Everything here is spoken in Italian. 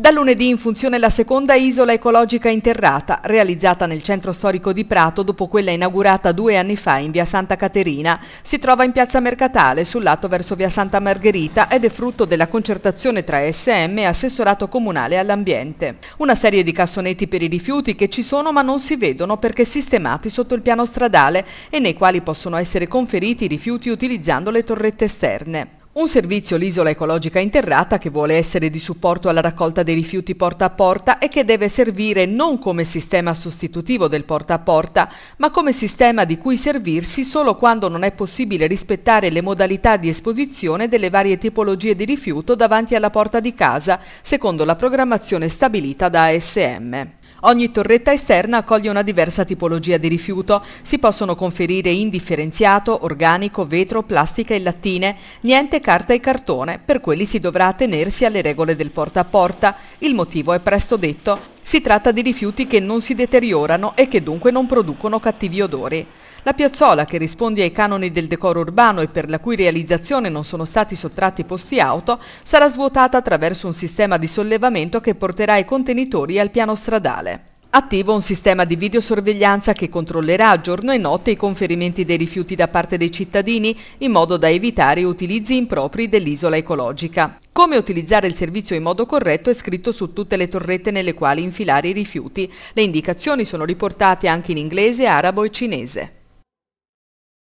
Da lunedì in funzione la seconda isola ecologica interrata, realizzata nel centro storico di Prato dopo quella inaugurata due anni fa in via Santa Caterina. Si trova in piazza Mercatale, sul lato verso via Santa Margherita ed è frutto della concertazione tra SM e Assessorato Comunale all'Ambiente. Una serie di cassonetti per i rifiuti che ci sono ma non si vedono perché sistemati sotto il piano stradale e nei quali possono essere conferiti i rifiuti utilizzando le torrette esterne. Un servizio l'isola ecologica interrata che vuole essere di supporto alla raccolta dei rifiuti porta a porta e che deve servire non come sistema sostitutivo del porta a porta, ma come sistema di cui servirsi solo quando non è possibile rispettare le modalità di esposizione delle varie tipologie di rifiuto davanti alla porta di casa, secondo la programmazione stabilita da ASM. Ogni torretta esterna accoglie una diversa tipologia di rifiuto. Si possono conferire indifferenziato, organico, vetro, plastica e lattine. Niente carta e cartone, per quelli si dovrà attenersi alle regole del porta a porta. Il motivo è presto detto. Si tratta di rifiuti che non si deteriorano e che dunque non producono cattivi odori. La piazzola, che risponde ai canoni del decoro urbano e per la cui realizzazione non sono stati sottratti posti auto, sarà svuotata attraverso un sistema di sollevamento che porterà i contenitori al piano stradale. Attivo un sistema di videosorveglianza che controllerà giorno e notte i conferimenti dei rifiuti da parte dei cittadini in modo da evitare utilizzi impropri dell'isola ecologica. Come utilizzare il servizio in modo corretto è scritto su tutte le torrette nelle quali infilare i rifiuti. Le indicazioni sono riportate anche in inglese, arabo e cinese.